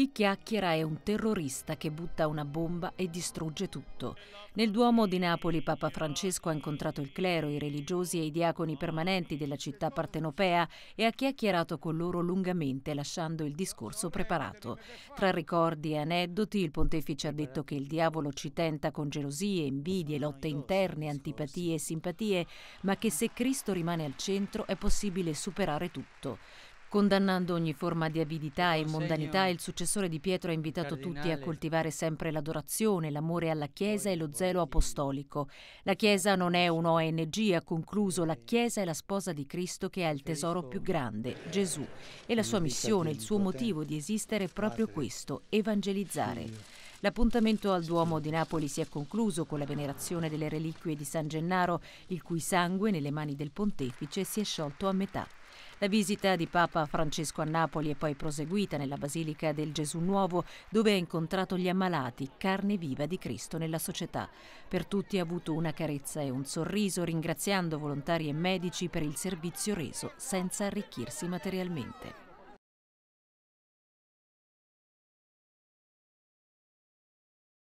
Chi chiacchiera è un terrorista che butta una bomba e distrugge tutto. Nel Duomo di Napoli Papa Francesco ha incontrato il clero, i religiosi e i diaconi permanenti della città partenopea e ha chiacchierato con loro lungamente lasciando il discorso preparato. Tra ricordi e aneddoti il pontefice ha detto che il diavolo ci tenta con gelosie, invidie, lotte interne, antipatie e simpatie, ma che se Cristo rimane al centro è possibile superare tutto. Condannando ogni forma di avidità e mondanità, il successore di Pietro ha invitato tutti a coltivare sempre l'adorazione, l'amore alla Chiesa e lo zelo apostolico. La Chiesa non è un ONG, ha concluso, la Chiesa è la sposa di Cristo che ha il tesoro più grande, Gesù. E la sua missione, il suo motivo di esistere è proprio questo, evangelizzare. L'appuntamento al Duomo di Napoli si è concluso con la venerazione delle reliquie di San Gennaro, il cui sangue nelle mani del pontefice si è sciolto a metà. La visita di Papa Francesco a Napoli è poi proseguita nella Basilica del Gesù Nuovo, dove ha incontrato gli ammalati, carne viva di Cristo nella società. Per tutti ha avuto una carezza e un sorriso, ringraziando volontari e medici per il servizio reso senza arricchirsi materialmente.